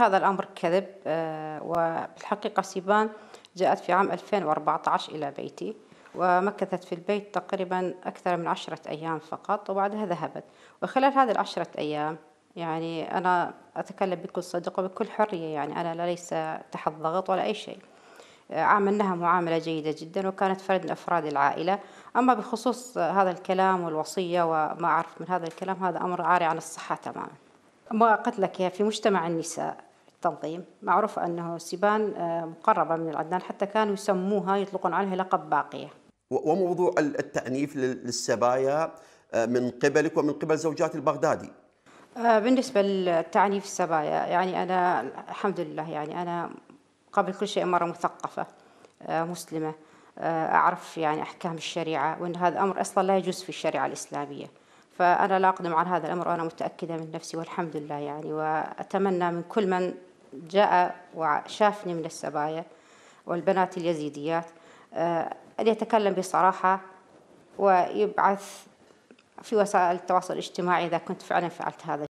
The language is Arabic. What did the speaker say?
هذا الأمر كذب آه، وبالحقيقة سيبان جاءت في عام 2014 إلى بيتي ومكثت في البيت تقريبا أكثر من عشرة أيام فقط وبعدها ذهبت وخلال هذه العشرة أيام يعني أنا أتكلم بكل صدق وبكل حرية يعني أنا لا ليس تحت ضغط ولا أي شيء آه، عاملناها معاملة جيدة جدا وكانت فرد من أفراد العائلة أما بخصوص هذا الكلام والوصية وما أعرف من هذا الكلام هذا أمر عاري عن الصحة تماما ما قلت لك في مجتمع النساء التنظيم معروف أنه سيبان آه، مقربة من العدنان حتى كانوا يسموها يطلقون عليها لقب باقية وموضوع التعنيف للسبايا آه، من قبلك ومن قبل زوجات البغدادي آه، بالنسبة للتعنيف السبايا يعني أنا الحمد لله يعني أنا قبل كل شيء مرة مثقفة مسلمة أعرف يعني أحكام الشريعة وأن هذا أمر أصلا لا يجوز في الشريعة الإسلامية فأنا لا أقدم عن هذا الأمر وأنا متأكدة من نفسي والحمد لله يعني وأتمنى من كل من جاء وشافني من السبايا والبنات اليزيديات أن آه، يتكلم بصراحة ويبعث في وسائل التواصل الاجتماعي إذا كنت فعلا فعلت هذا